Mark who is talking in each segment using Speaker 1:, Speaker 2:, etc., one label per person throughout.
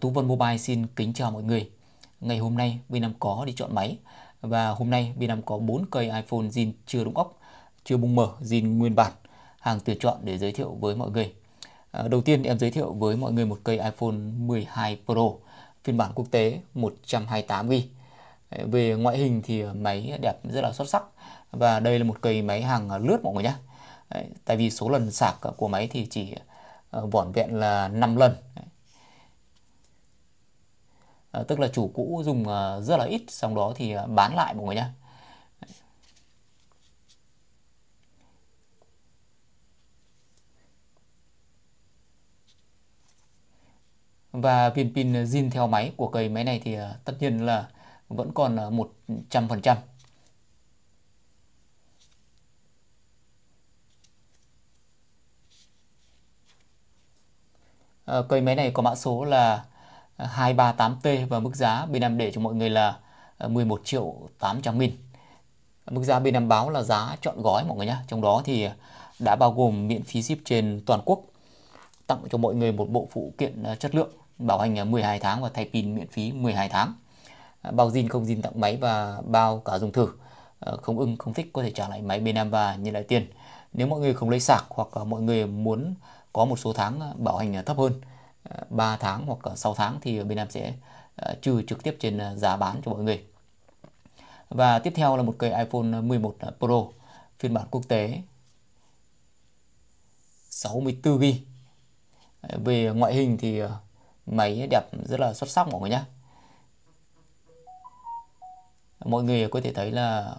Speaker 1: Tú Vân Mobile xin kính chào mọi người. Ngày hôm nay Vinam có đi chọn máy và hôm nay Vinam có 4 cây iPhone zin chưa đúng ốc, chưa bung mở, zin nguyên bản, hàng tuyển chọn để giới thiệu với mọi người. À, đầu tiên em giới thiệu với mọi người một cây iPhone 12 Pro phiên bản quốc tế 128GB. À, về ngoại hình thì máy đẹp rất là xuất sắc và đây là một cây máy hàng lướt mọi người nhé. Tại vì số lần sạc của máy thì chỉ à, vỏn vẹn là 5 lần Ờ, tức là chủ cũ dùng ờ, rất là ít xong đó thì ờ, bán lại mọi người nhé và viên pin zin theo máy của cây máy này thì tất nhiên là vẫn còn 100%. Cây máy này có mã số là 238T và mức giá bên em để cho mọi người là 11 ờ, triệu 800 nghìn. Mức giá bên em báo là giá chọn gói mọi người nhé. Trong đó thì đã bao gồm miễn phí ship trên toàn quốc tặng cho mọi người một bộ phụ kiện ờ, chất lượng bảo hành 12 ờ, tháng và thay pin miễn phí 12 tháng bao zin không zin tặng máy và bao cả dùng thử không ưng không thích có thể trả lại máy bên em và nhận lại tiền nếu mọi người không lấy sạc hoặc mọi người muốn có một số tháng bảo hành thấp hơn 3 tháng hoặc 6 tháng thì bên em sẽ ờ, trừ trực tiếp trên ờ, giá bán cho mọi người. Và tiếp theo là một cây iPhone 11 Pro phiên bản quốc tế 64GB. Về ngoại hình thì ờ, máy đẹp rất là xuất sắc mọi người nhé. Mọi người có thể thấy là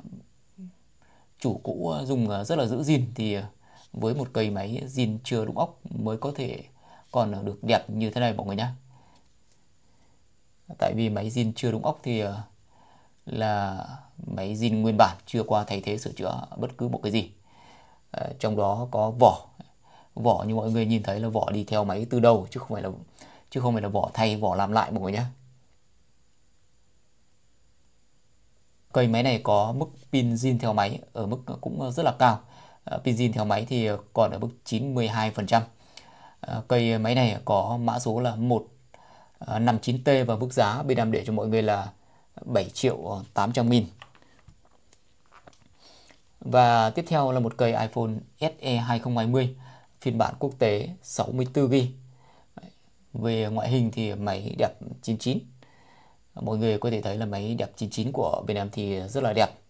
Speaker 1: chủ cũ dùng rất là giữ gìn thì với một cây máy gìn chưa đúng ốc mới có thể còn được đẹp như thế này mọi người nhé tại vì máy zin chưa đúng ốc thì ờ, là máy zin nguyên bản chưa qua thay thế sửa chữa bất cứ một cái gì ờ, trong đó có vỏ vỏ như mọi người nhìn thấy là vỏ đi theo máy từ đầu chứ không phải là chứ không phải là vỏ thay vỏ làm lại mọi người nhé cây máy này có mức pin zin theo máy ở mức cũng rất là cao ờ, pin zin theo máy thì còn ở mức 92% Ờ, cây máy này có mã số là 159T ờ, và mức giá bên em để cho mọi người là 7 triệu 800 ờ, nghìn. Và tiếp theo là một cây iPhone SE 2020 phiên bản quốc tế 64GB. Về ngoại hình thì máy đẹp 99. Mọi người có thể thấy là máy đẹp 99 của bên em thì rất là đẹp.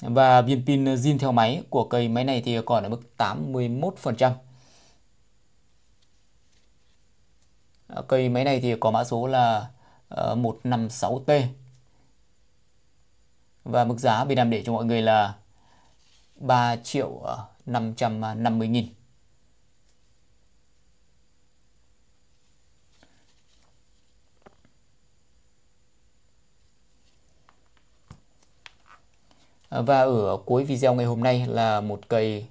Speaker 1: Và viên pin zin theo máy của cây máy này thì còn ở mức 81%. Ờ, cây máy này thì có mã số là 156T. Ờ, Và mức giá Việt Nam để cho mọi người là 3 triệu 550 ờ, nghìn. Và ở cuối video ngày hôm nay là một cây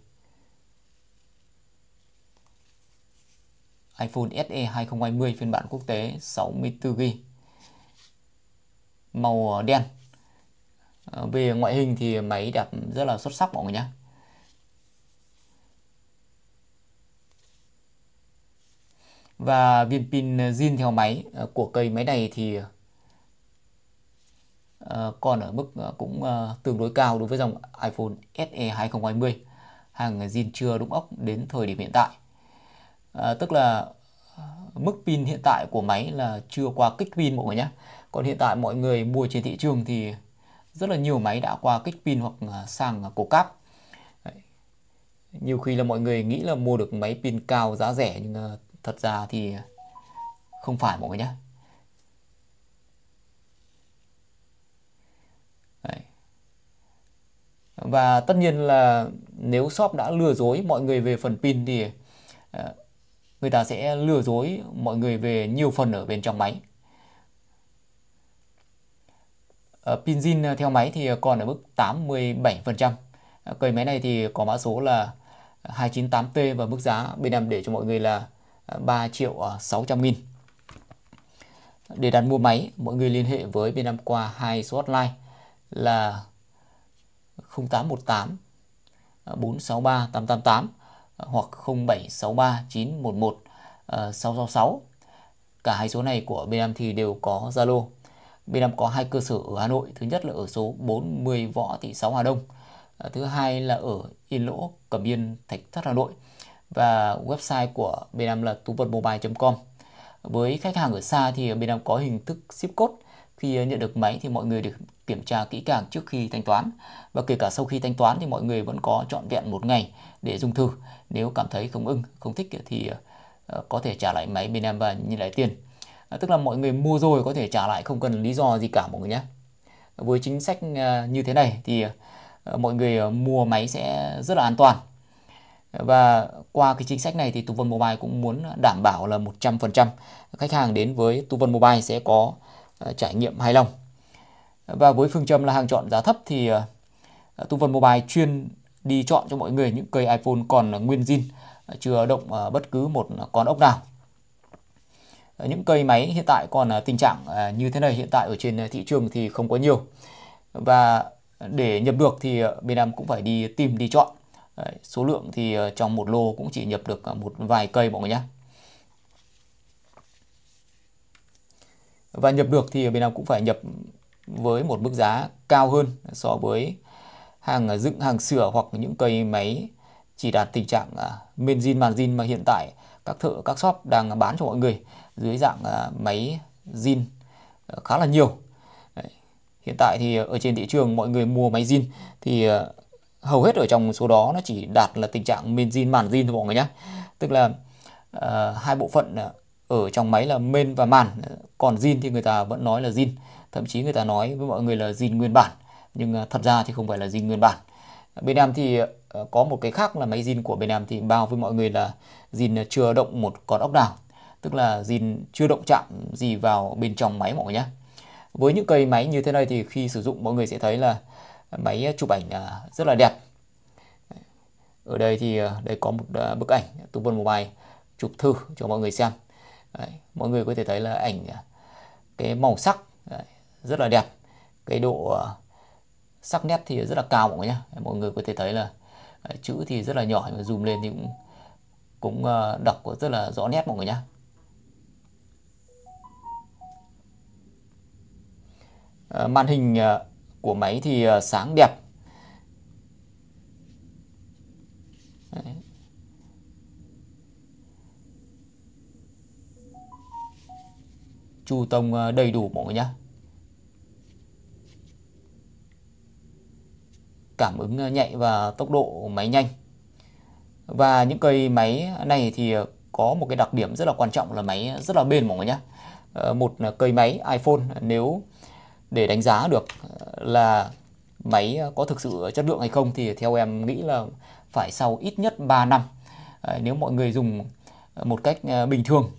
Speaker 1: iPhone SE 2020 phiên bản quốc tế 64GB màu đen ờ, về ngoại hình thì máy đẹp rất là xuất sắc mọi người nhé và viên pin zin theo máy ờ, của cây máy này thì Ờ, còn ở mức ờ, cũng ờ, tương đối cao đối với dòng iPhone SE 2020 hàng zin chưa đúng ốc đến thời điểm hiện tại à, tức là mức pin hiện tại của máy là chưa qua kích pin mọi người nhé còn hiện tại mọi người mua trên thị trường thì rất là nhiều máy đã qua kích pin hoặc sang cổ cáp nhiều khi là mọi người nghĩ là mua được máy pin cao giá rẻ nhưng thật ra thì không phải mọi người nhé và tất nhiên là nếu shop đã lừa dối mọi người về phần pin thì ờ, người ta sẽ lừa dối mọi người về nhiều phần ở bên trong máy ờ, pin zin theo máy thì còn ở mức 87% ờ, cây máy này thì có mã số là 298T và mức giá bên em để cho mọi người là 3 triệu 600 nghìn để đặt mua máy mọi người liên hệ với bên em qua hai số hotline là 0818 463 888 hoặc 0763 911 666. Cả hai số này của bên em thì đều có Zalo. Bên em có hai cơ sở ở Hà Nội, thứ nhất là ở số 40 Võ Thị Sáu Hà Đông, ờ, thứ hai là ở Yên Lỗ, Cẩm Yên, Thạch Thất Hà Nội và website của bên em là tuvanmobile.com. Với khách hàng ở xa thì bên em có hình thức ship code khi nhận được máy thì mọi người được kiểm tra kỹ càng trước khi thanh toán và kể cả sau khi thanh toán thì mọi người vẫn có trọn vẹn một ngày để dùng thử. Nếu cảm thấy không ưng, không thích thì ờ, có thể trả lại máy bên em và nhận lại tiền. À, tức là mọi người mua rồi có thể trả lại không cần lý do gì cả mọi người nhé. Với chính sách ờ, như thế này thì ờ, mọi người mua máy sẽ rất là an toàn. Và qua cái chính sách này thì Tu Vân Mobile cũng muốn đảm bảo là 100% khách hàng đến với Tu Vân Mobile sẽ có Ờ, trải nghiệm hài lòng. Và với phương châm là hàng chọn giá thấp thì ờ, Tu Vân Mobile chuyên đi chọn cho mọi người những cây iPhone còn nguyên zin, ờ, chưa động bất cứ một con ốc nào. Những cây máy hiện tại còn tình trạng như thế này hiện tại ở trên thị trường thì không có nhiều. Và để nhập được thì bên em cũng phải đi tìm đi chọn. Số lượng thì trong một lô cũng chỉ nhập được một vài cây mọi người nhé. và nhập được thì bên nào cũng phải nhập với một mức giá cao hơn so với hàng dựng hàng sửa hoặc những cây máy chỉ đạt tình trạng à, men zin màn zin mà hiện tại các thợ các shop đang bán cho mọi người dưới dạng à, máy zin à, khá là nhiều hiện tại thì ở trên thị trường mọi người mua máy zin thì hầu hết ở trong số đó nó chỉ đạt là tình trạng men zin màn zin thôi mọi người nhé tức là uh, hai bộ phận ở trong máy là main và màn còn zin thì người ta vẫn nói là zin thậm chí người ta nói với mọi người là zin nguyên bản nhưng à, thật ra thì không phải là zin nguyên bản bên em thì à, có một cái khác là máy zin của bên em thì bao với mọi người là zin chưa động một con ốc nào tức là zin chưa động chạm gì vào bên trong máy mọi người nhé với những cây máy như thế này thì khi sử dụng mọi người sẽ thấy là máy chụp ảnh à, rất là đẹp ở đây thì đây có một bức ảnh Tú Vân Mobile chụp thử cho mọi người xem Đấy, mọi người có thể thấy là ảnh à, cái màu sắc đấy, rất là đẹp cái độ à, sắc nét thì rất là cao mọi người nhé mọi người có thể thấy là đấy, à, chữ thì rất là nhỏ nhưng mà zoom lên thì cũng cũng đọc rất là rõ nét mọi người nhé màn hình của máy thì sáng đẹp chu tông ờ, đầy đủ mọi người nhé cảm ứng ờ, nhạy và tốc độ máy nhanh và những cây máy này thì ờ, có một cái đặc điểm rất là quan trọng là máy rất là bền mọi người nhé một cây máy iPhone nếu để đánh giá được là máy có thực sự chất lượng hay không thì theo em nghĩ là phải sau ít nhất 3 năm nếu mọi người dùng một cách bình thường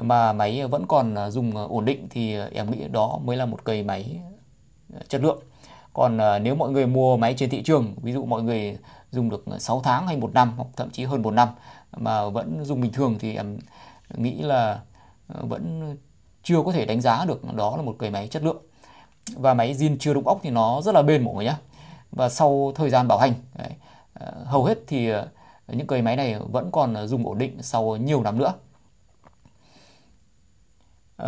Speaker 1: mà máy vẫn còn à, dùng à, ổn định thì à, em nghĩ đó mới là một cây máy chất lượng. Còn nếu mọi người mua máy trên thị trường, ví dụ mọi người dùng được 6 tháng hay 1 năm hoặc thậm chí hơn 1 năm mà vẫn dùng bình thường thì em nghĩ là vẫn chưa có thể đánh giá được đó là một cây máy chất lượng. Và máy zin chưa đụng ốc thì nó rất là bền mọi người nhé. Và sau thời gian bảo hành, hầu hết thì những cây máy này vẫn còn dùng ổn định sau nhiều năm nữa.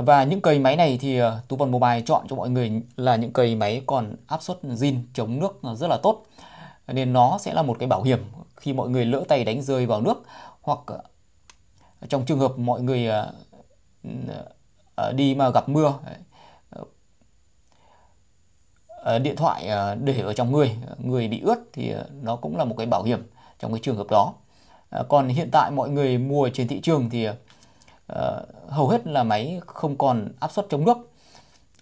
Speaker 1: Và những cây máy này thì ờ, Tú Vân Mobile chọn cho mọi người là những cây máy còn áp suất zin chống nước rất là tốt. Nên nó sẽ là một cái bảo hiểm khi mọi người lỡ tay đánh rơi vào nước hoặc ờ, trong trường hợp mọi người ờ, đi mà gặp mưa điện thoại để ở trong người, người bị ướt thì nó cũng là một cái bảo hiểm trong cái trường hợp đó. Còn hiện tại mọi người mua trên thị trường thì Ờ, hầu hết là máy không còn áp suất chống nước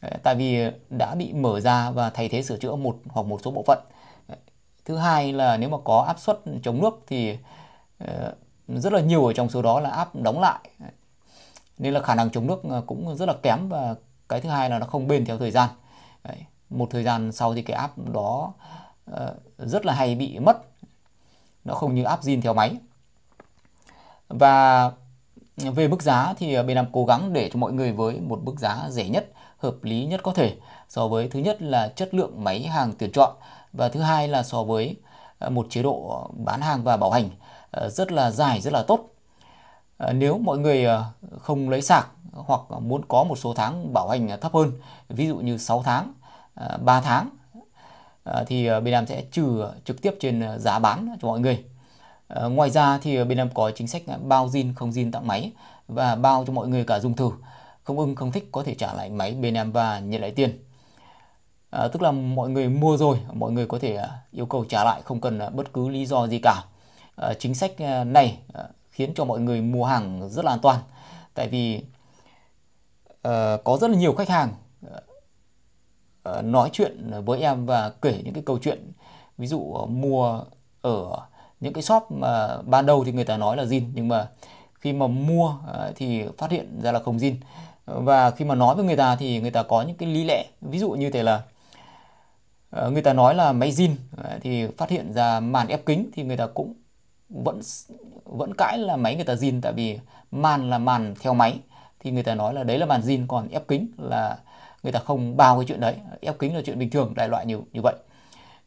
Speaker 1: ờ, tại vì đã bị mở ra và thay thế sửa chữa một hoặc một số bộ phận ờ, thứ hai là nếu mà có áp suất chống nước thì rất là nhiều ở trong số đó là áp đóng lại nên là khả năng chống nước cũng rất là kém và cái thứ hai là nó không bền theo thời gian một thời gian sau thì cái áp đó rất là hay bị mất nó không như áp zin theo máy và về mức giá thì bên à, làm cố gắng để cho mọi người với một mức giá rẻ nhất, hợp lý nhất có thể so với thứ nhất là chất lượng máy hàng tuyển chọn và thứ hai là so với à, một chế độ bán hàng và bảo hành à, rất là dài, rất là tốt. Nếu mọi người không lấy sạc hoặc muốn có một số tháng bảo hành thấp hơn, ví dụ như 6 tháng, 3 tháng thì bên làm sẽ trừ trực tiếp trên giá bán cho mọi người. Ờ, ngoài ra thì bên em có chính sách bao zin không zin tặng máy và bao cho mọi người cả dùng thử. Không ưng không thích có thể trả lại máy bên em và nhận lại tiền. À, tức là mọi người mua rồi, mọi người có thể ờ, yêu cầu trả lại không cần bất cứ lý do gì cả. À, chính sách này khiến cho mọi người mua hàng rất là an toàn. Tại vì uh, có rất là nhiều khách hàng uh, nói chuyện với em và kể những cái câu chuyện ví dụ uh, mua ở những cái shop mà ban đầu thì người ta nói là zin nhưng mà khi mà mua ờ, thì phát hiện ra là không zin và khi mà nói với người ta thì người ta có những cái lý lẽ ví dụ như thế là ờ, người ta nói là máy zin ờ, thì phát hiện ra màn ép kính thì người ta cũng vẫn vẫn cãi là máy người ta zin tại vì màn là màn theo máy thì người ta nói là đấy là màn zin còn ép kính là người ta không bao cái chuyện đấy ép kính là chuyện bình thường đại loại như như vậy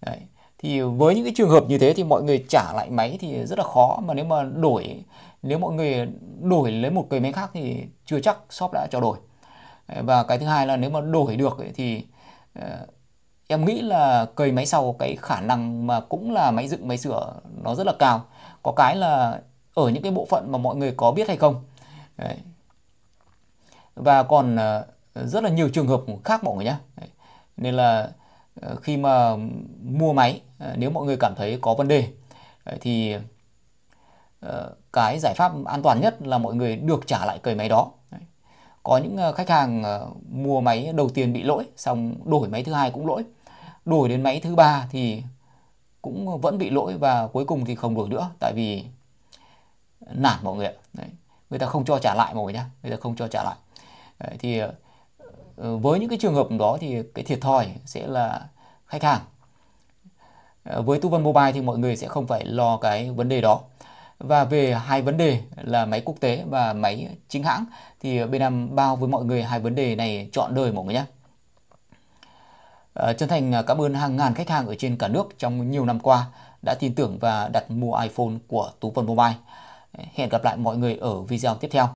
Speaker 1: đấy thì với những cái trường hợp như thế thì mọi người trả lại máy thì rất là khó mà nếu mà đổi nếu mọi người đổi lấy một cái máy khác thì chưa chắc shop đã cho đổi và cái thứ hai là nếu mà đổi được thì ờ, em nghĩ là cầy máy sau cái khả năng mà cũng là máy dựng máy sửa nó rất là cao có cái là ở những cái bộ phận mà mọi người có biết hay không Đấy. và còn ờ, rất là nhiều trường hợp khác mọi người nhé nên là Ờ, khi mà mua máy ờ, nếu mọi người cảm thấy có vấn đề ờ, thì cái giải pháp an toàn nhất là mọi người được trả lại cầy máy đó có những khách hàng mua máy đầu tiên bị lỗi xong đổi máy thứ hai cũng lỗi đổi đến máy thứ ba thì cũng vẫn bị lỗi và cuối cùng thì không đổi nữa tại vì nản mọi người Đấy. người ta không cho trả lại mọi người nhá người ta không cho trả lại thì Ờ, với những cái trường hợp đó thì cái thiệt thòi sẽ là khách hàng ờ, với tu văn mobile thì mọi người sẽ không phải lo cái vấn đề đó và về hai vấn đề là máy quốc tế và máy chính hãng thì bên em bao với mọi người hai vấn đề này chọn đời mọi người nhé ờ, chân thành cảm ơn hàng ngàn khách hàng ở trên cả nước trong nhiều năm qua đã tin tưởng và đặt mua iPhone của Tú Vân Mobile hẹn gặp lại mọi người ở video tiếp theo